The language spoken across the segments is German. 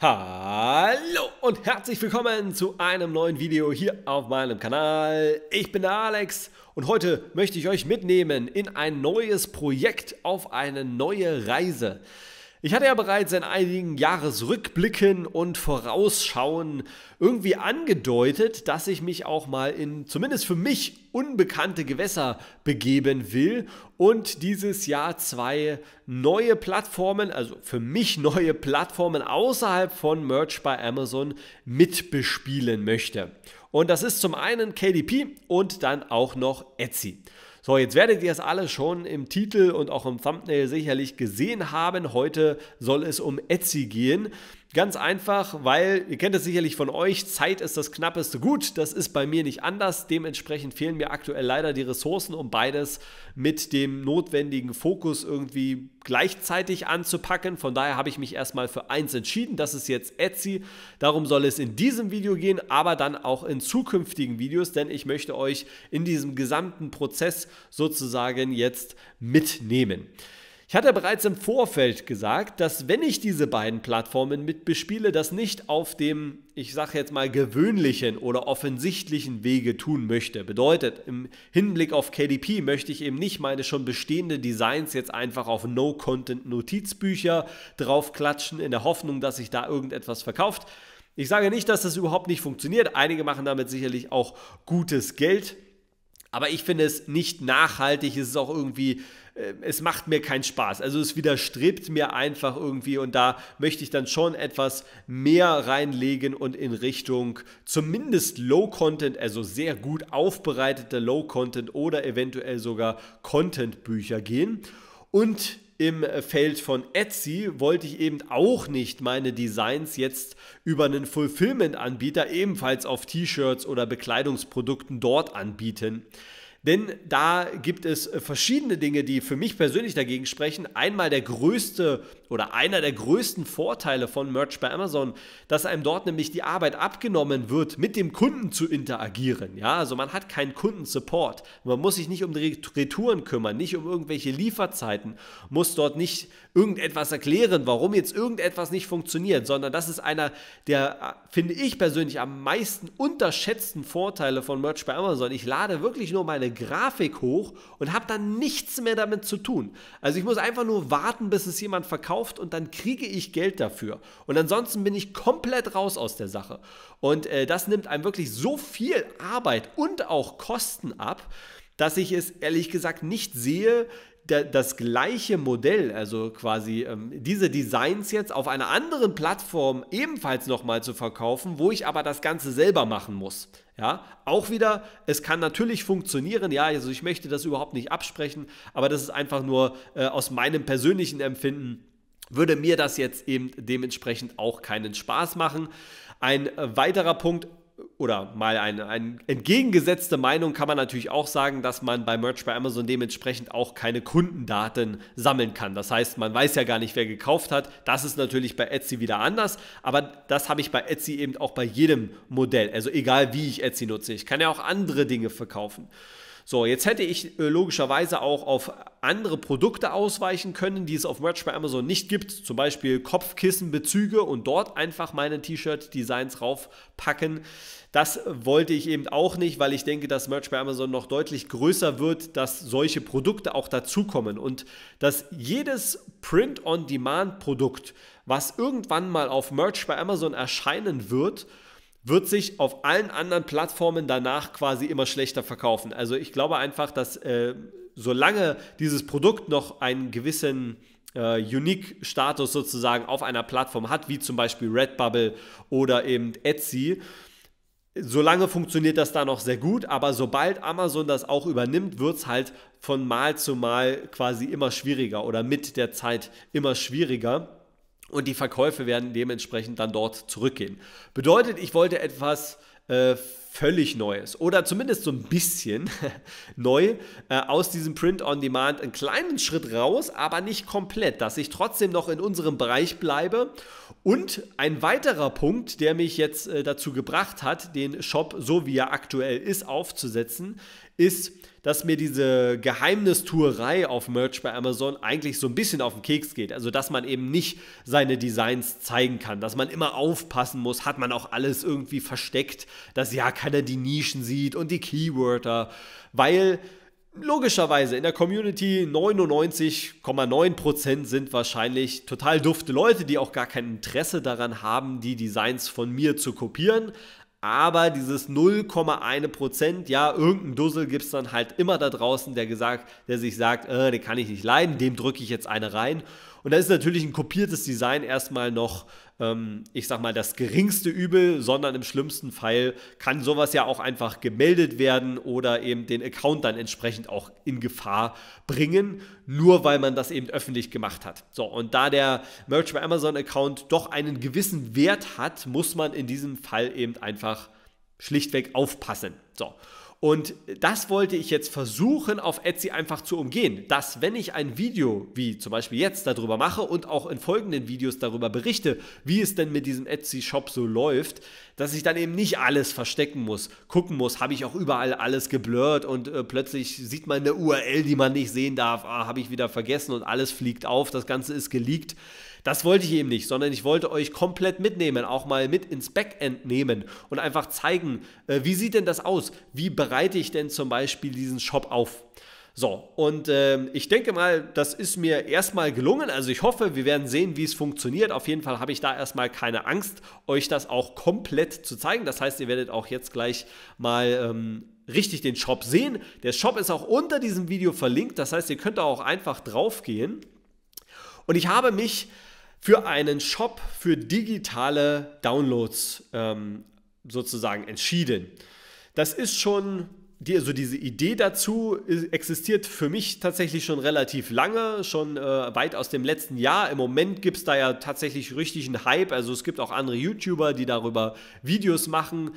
Hallo und herzlich willkommen zu einem neuen Video hier auf meinem Kanal. Ich bin der Alex und heute möchte ich euch mitnehmen in ein neues Projekt auf eine neue Reise. Ich hatte ja bereits in einigen Jahresrückblicken und Vorausschauen irgendwie angedeutet, dass ich mich auch mal in zumindest für mich unbekannte Gewässer begeben will und dieses Jahr zwei neue Plattformen, also für mich neue Plattformen außerhalb von Merch bei Amazon mitbespielen möchte. Und das ist zum einen KDP und dann auch noch Etsy. So, jetzt werdet ihr es alle schon im Titel und auch im Thumbnail sicherlich gesehen haben. Heute soll es um Etsy gehen. Ganz einfach, weil ihr kennt es sicherlich von euch, Zeit ist das knappeste Gut. Das ist bei mir nicht anders. Dementsprechend fehlen mir aktuell leider die Ressourcen, um beides mit dem notwendigen Fokus irgendwie gleichzeitig anzupacken. Von daher habe ich mich erstmal für eins entschieden. Das ist jetzt Etsy. Darum soll es in diesem Video gehen, aber dann auch in zukünftigen Videos, denn ich möchte euch in diesem gesamten Prozess sozusagen jetzt mitnehmen. Ich hatte bereits im Vorfeld gesagt, dass wenn ich diese beiden Plattformen mit bespiele, das nicht auf dem, ich sage jetzt mal, gewöhnlichen oder offensichtlichen Wege tun möchte. Bedeutet, im Hinblick auf KDP möchte ich eben nicht meine schon bestehenden Designs jetzt einfach auf No-Content-Notizbücher draufklatschen, in der Hoffnung, dass sich da irgendetwas verkauft. Ich sage nicht, dass das überhaupt nicht funktioniert. Einige machen damit sicherlich auch gutes Geld. Aber ich finde es nicht nachhaltig, es ist auch irgendwie, äh, es macht mir keinen Spaß. Also es widerstrebt mir einfach irgendwie und da möchte ich dann schon etwas mehr reinlegen und in Richtung zumindest Low-Content, also sehr gut aufbereitete Low-Content oder eventuell sogar Content-Bücher gehen. Und im äh, Feld von Etsy wollte ich eben auch nicht meine Designs jetzt über einen Fulfillment-Anbieter ebenfalls auf T-Shirts oder Bekleidungsprodukten dort anbieten. Denn da gibt es äh, verschiedene Dinge, die für mich persönlich dagegen sprechen. Einmal der größte oder einer der größten Vorteile von Merch bei Amazon, dass einem dort nämlich die Arbeit abgenommen wird, mit dem Kunden zu interagieren. Ja, also man hat keinen Kundensupport. Man muss sich nicht um die Retouren kümmern, nicht um irgendwelche Lieferzeiten, muss dort nicht irgendetwas erklären, warum jetzt irgendetwas nicht funktioniert, sondern das ist einer der, äh, finde ich persönlich, am meisten unterschätzten Vorteile von Merch bei Amazon. Ich lade wirklich nur meine Grafik hoch und habe dann nichts mehr damit zu tun. Also ich muss einfach nur warten, bis es jemand verkauft und dann kriege ich Geld dafür. Und ansonsten bin ich komplett raus aus der Sache. Und äh, das nimmt einem wirklich so viel Arbeit und auch Kosten ab, dass ich es ehrlich gesagt nicht sehe, das gleiche Modell, also quasi ähm, diese Designs jetzt auf einer anderen Plattform ebenfalls nochmal zu verkaufen, wo ich aber das Ganze selber machen muss. Ja, auch wieder, es kann natürlich funktionieren, ja, also ich möchte das überhaupt nicht absprechen, aber das ist einfach nur äh, aus meinem persönlichen Empfinden würde mir das jetzt eben dementsprechend auch keinen Spaß machen. Ein äh, weiterer Punkt, oder mal eine, eine, entgegengesetzte Meinung kann man natürlich auch sagen, dass man bei Merch bei Amazon dementsprechend auch keine Kundendaten sammeln kann. Das heißt, man weiß ja gar nicht, wer gekauft hat. Das ist natürlich bei Etsy wieder anders, aber das habe ich bei Etsy eben auch bei jedem Modell. Also egal, wie ich Etsy nutze. Ich kann ja auch andere Dinge verkaufen. So, jetzt hätte ich äh, logischerweise auch auf andere Produkte ausweichen können, die es auf Merch bei Amazon nicht gibt. Zum Beispiel Kopfkissenbezüge und dort einfach meine T-Shirt-Designs raufpacken. Das wollte ich eben auch nicht, weil ich denke, dass Merch bei Amazon noch deutlich größer wird, dass solche Produkte auch dazukommen und dass jedes Print-on-Demand-Produkt, was irgendwann mal auf Merch bei Amazon erscheinen wird, wird sich auf allen anderen Plattformen danach quasi immer schlechter verkaufen. Also ich glaube einfach, dass äh, solange dieses Produkt noch einen gewissen äh, Unique-Status sozusagen auf einer Plattform hat, wie zum Beispiel Redbubble oder eben Etsy, solange funktioniert das da noch sehr gut, aber sobald Amazon das auch übernimmt, wird es halt von Mal zu Mal quasi immer schwieriger oder mit der Zeit immer schwieriger und die Verkäufe werden dementsprechend dann dort zurückgehen. Bedeutet, ich wollte etwas äh, völlig Neues oder zumindest so ein bisschen neu äh, aus diesem Print on Demand einen kleinen Schritt raus, aber nicht komplett, dass ich trotzdem noch in unserem Bereich bleibe. Und ein weiterer Punkt, der mich jetzt äh, dazu gebracht hat, den Shop so wie er aktuell ist aufzusetzen, ist, dass mir diese Geheimnistuerei auf Merch bei Amazon eigentlich so ein bisschen auf den Keks geht. Also, dass man eben nicht seine Designs zeigen kann, dass man immer aufpassen muss, hat man auch alles irgendwie versteckt, dass ja kein keiner die Nischen sieht und die Keywörter, weil logischerweise in der Community 99,9% sind wahrscheinlich total dufte Leute, die auch gar kein Interesse daran haben, die Designs von mir zu kopieren. Aber dieses 0,1%, ja, irgendein Dussel gibt es dann halt immer da draußen, der, gesagt, der sich sagt, äh, den kann ich nicht leiden, dem drücke ich jetzt eine rein. Und da ist natürlich ein kopiertes Design erstmal noch, ähm, ich sag mal, das geringste Übel, sondern im schlimmsten Fall kann sowas ja auch einfach gemeldet werden oder eben den Account dann entsprechend auch in Gefahr bringen, nur weil man das eben öffentlich gemacht hat. So, und da der Merch bei Amazon Account doch einen gewissen Wert hat, muss man in diesem Fall eben einfach schlichtweg aufpassen. So. Und das wollte ich jetzt versuchen, auf Etsy einfach zu umgehen, dass wenn ich ein Video, wie zum Beispiel jetzt, darüber mache und auch in folgenden Videos darüber berichte, wie es denn mit diesem Etsy-Shop so läuft, dass ich dann eben nicht alles verstecken muss, gucken muss, habe ich auch überall alles geblurrt und äh, plötzlich sieht man eine URL, die man nicht sehen darf, ah, habe ich wieder vergessen und alles fliegt auf, das Ganze ist geleakt. Das wollte ich eben nicht, sondern ich wollte euch komplett mitnehmen, auch mal mit ins Backend nehmen und einfach zeigen, äh, wie sieht denn das aus? Wie bereite ich denn zum Beispiel diesen Shop auf? So, und äh, ich denke mal, das ist mir erstmal gelungen. Also ich hoffe, wir werden sehen, wie es funktioniert. Auf jeden Fall habe ich da erstmal keine Angst, euch das auch komplett zu zeigen. Das heißt, ihr werdet auch jetzt gleich mal ähm, richtig den Shop sehen. Der Shop ist auch unter diesem Video verlinkt. Das heißt, ihr könnt da auch einfach drauf gehen. Und ich habe mich für einen Shop für digitale Downloads ähm, sozusagen entschieden. Das ist schon, die, also diese Idee dazu existiert für mich tatsächlich schon relativ lange, schon äh, weit aus dem letzten Jahr. Im Moment gibt es da ja tatsächlich richtig einen Hype. Also es gibt auch andere YouTuber, die darüber Videos machen,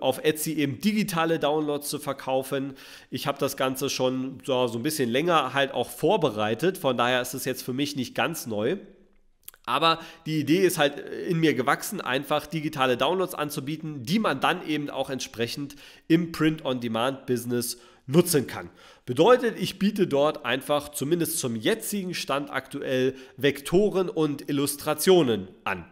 auf Etsy eben digitale Downloads zu verkaufen. Ich habe das Ganze schon so, so ein bisschen länger halt auch vorbereitet. Von daher ist es jetzt für mich nicht ganz neu. Aber die Idee ist halt äh, in mir gewachsen, einfach digitale Downloads anzubieten, die man dann eben auch entsprechend im Print-on-Demand-Business nutzen kann. Bedeutet, ich biete dort einfach zumindest zum jetzigen Stand aktuell Vektoren und Illustrationen an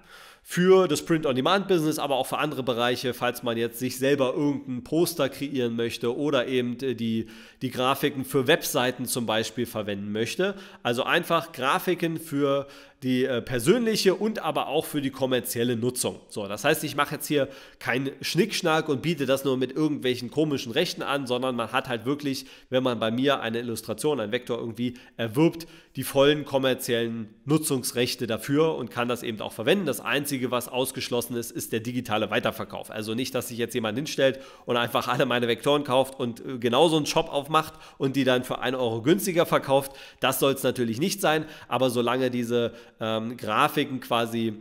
für das Print-on-Demand-Business, aber auch für andere Bereiche, falls man jetzt sich selber irgendein Poster kreieren möchte oder eben die, die Grafiken für Webseiten zum Beispiel verwenden möchte. Also einfach Grafiken für die äh, persönliche und aber auch für die kommerzielle Nutzung. So, das heißt, ich mache jetzt hier keinen Schnickschnack und biete das nur mit irgendwelchen komischen Rechten an, sondern man hat halt wirklich, wenn man bei mir eine Illustration, einen Vektor irgendwie erwirbt, die vollen kommerziellen Nutzungsrechte dafür und kann das eben auch verwenden. Das Einzige, was ausgeschlossen ist, ist der digitale Weiterverkauf. Also nicht, dass sich jetzt jemand hinstellt und einfach alle meine Vektoren kauft und äh, genauso einen Shop aufmacht und die dann für 1 Euro günstiger verkauft. Das soll es natürlich nicht sein, aber solange diese ähm, Grafiken quasi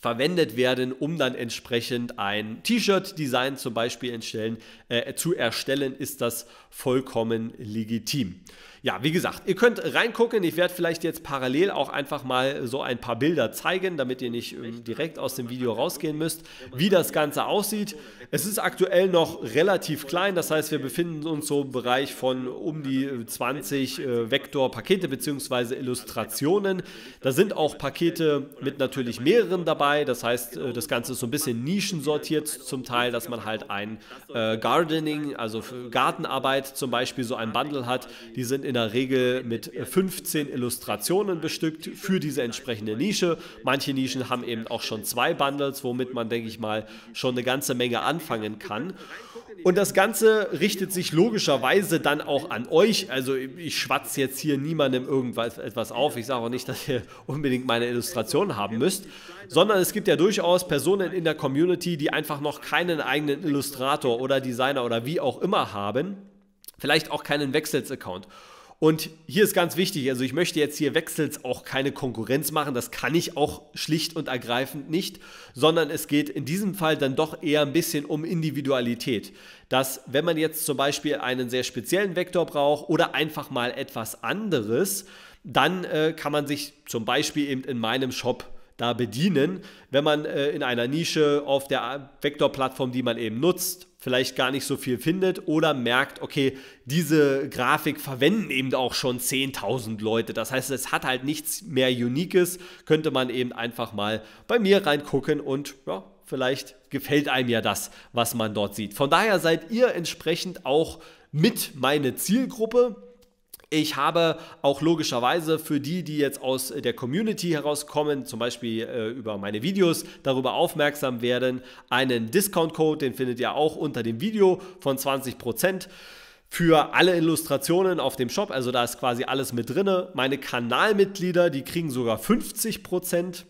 verwendet werden, um dann entsprechend ein T-Shirt-Design zum Beispiel entstellen, äh, zu erstellen, ist das vollkommen legitim ja, wie gesagt, ihr könnt reingucken. Ich werde vielleicht jetzt parallel auch einfach mal so ein paar Bilder zeigen, damit ihr nicht ähm, direkt aus dem Video rausgehen müsst, wie das Ganze aussieht. Es ist aktuell noch relativ klein, das heißt, wir befinden uns so im Bereich von um die 20 äh, äh, Vektorpakete bzw. Illustrationen. Da sind auch Pakete mit natürlich mehreren dabei, das heißt, äh, das Ganze ist so ein bisschen nischensortiert zum Teil, dass man halt ein äh, Gardening, also Gartenarbeit zum Beispiel so ein Bundle hat. Die sind in der Regel mit 15 Illustrationen bestückt für diese entsprechende Nische. Manche Nischen haben eben auch schon zwei Bundles, womit man, denke ich mal, schon eine ganze Menge anfangen kann. Und das Ganze richtet sich logischerweise dann auch an euch. Also ich schwatze jetzt hier niemandem irgendwas etwas auf. Ich sage auch nicht, dass ihr unbedingt meine Illustrationen haben müsst, sondern es gibt ja durchaus Personen in der Community, die einfach noch keinen eigenen Illustrator oder Designer oder wie auch immer haben. Vielleicht auch keinen Wechsels-Account. Und hier ist ganz wichtig, also ich möchte jetzt hier Wechsels auch keine Konkurrenz machen, das kann ich auch schlicht und ergreifend nicht, sondern es geht in diesem Fall dann doch eher ein bisschen um Individualität. Dass wenn man jetzt zum Beispiel einen sehr speziellen Vektor braucht oder einfach mal etwas anderes, dann äh, kann man sich zum Beispiel eben in meinem Shop da bedienen, wenn man äh, in einer Nische auf der Vektorplattform, die man eben nutzt, vielleicht gar nicht so viel findet oder merkt, okay, diese Grafik verwenden eben auch schon 10.000 Leute. Das heißt, es hat halt nichts mehr Uniques, könnte man eben einfach mal bei mir reingucken und ja, vielleicht gefällt einem ja das, was man dort sieht. Von daher seid ihr entsprechend auch mit meine Zielgruppe ich habe auch logischerweise für die, die jetzt aus der Community herauskommen, zum Beispiel äh, über meine Videos darüber aufmerksam werden, einen Discount-Code, den findet ihr auch unter dem Video von 20% für alle Illustrationen auf dem Shop. Also da ist quasi alles mit drin. Meine Kanalmitglieder, die kriegen sogar 50 Prozent.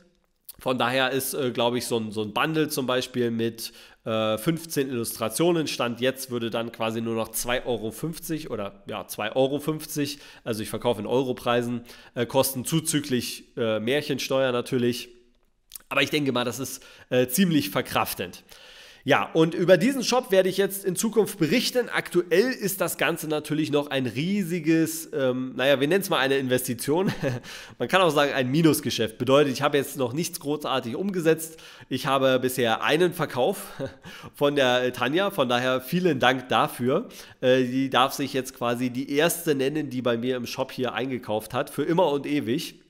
Von daher ist, äh, glaube ich, so ein, so ein Bundle zum Beispiel mit äh, 15 Illustrationen stand jetzt, würde dann quasi nur noch 2,50 Euro oder ja, 2,50 Euro, also ich verkaufe in Europreisen, äh, kosten zuzüglich äh, Märchensteuer natürlich. Aber ich denke mal, das ist äh, ziemlich verkraftend. Ja, und über diesen Shop werde ich jetzt in Zukunft berichten. Aktuell ist das Ganze natürlich noch ein riesiges, ähm, naja, wir nennen es mal eine Investition. Man kann auch sagen, ein Minusgeschäft. Bedeutet, ich habe jetzt noch nichts großartig umgesetzt. Ich habe bisher einen Verkauf von der äh, Tanja. Von daher vielen Dank dafür. Äh, die darf sich jetzt quasi die erste nennen, die bei mir im Shop hier eingekauft hat. Für immer und ewig.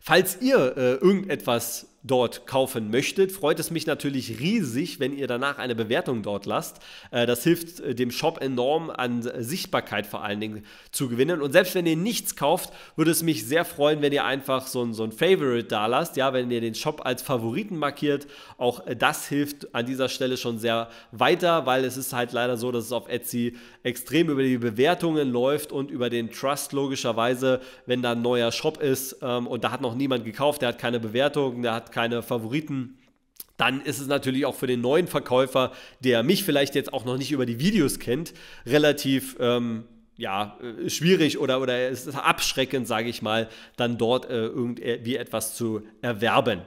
Falls ihr äh, irgendetwas dort kaufen möchtet, freut es mich natürlich riesig, wenn ihr danach eine Bewertung dort lasst. Äh, das hilft äh, dem Shop enorm an Sichtbarkeit vor allen Dingen zu gewinnen. Und selbst wenn ihr nichts kauft, würde es mich sehr freuen, wenn ihr einfach so ein, so ein Favorite da lasst. Ja, wenn ihr den Shop als Favoriten markiert, auch das hilft an dieser Stelle schon sehr weiter, weil es ist halt leider so, dass es auf Etsy extrem über die Bewertungen läuft und über den Trust logischerweise, wenn da ein neuer Shop ist ähm, und da hat noch niemand gekauft, der hat keine Bewertungen, der hat keine Favoriten dann ist es natürlich auch für den neuen Verkäufer, der mich vielleicht jetzt auch noch nicht über die Videos kennt, relativ ähm, ja, äh, schwierig oder, oder es ist abschreckend, sage ich mal, dann dort äh, irgendwie äh, etwas zu erwerben.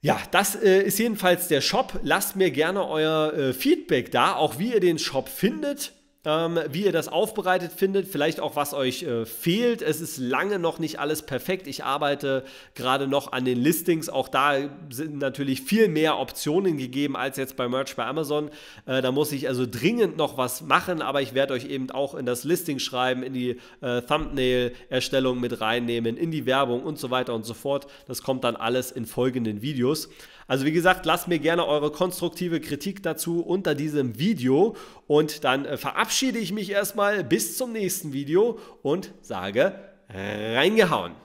Ja, das äh, ist jedenfalls der Shop. Lasst mir gerne euer äh, Feedback da, auch wie ihr den Shop findet ähm, wie ihr das aufbereitet findet, vielleicht auch was euch äh, fehlt. Es ist lange noch nicht alles perfekt. Ich arbeite gerade noch an den Listings. Auch da sind natürlich viel mehr Optionen gegeben als jetzt bei Merch bei Amazon. Äh, da muss ich also dringend noch was machen, aber ich werde euch eben auch in das Listing schreiben, in die äh, Thumbnail-Erstellung mit reinnehmen, in die Werbung und so weiter und so fort. Das kommt dann alles in folgenden Videos. Also wie gesagt, lasst mir gerne eure konstruktive Kritik dazu unter diesem Video und dann äh, verabschiede ich mich erstmal bis zum nächsten Video und sage äh, reingehauen.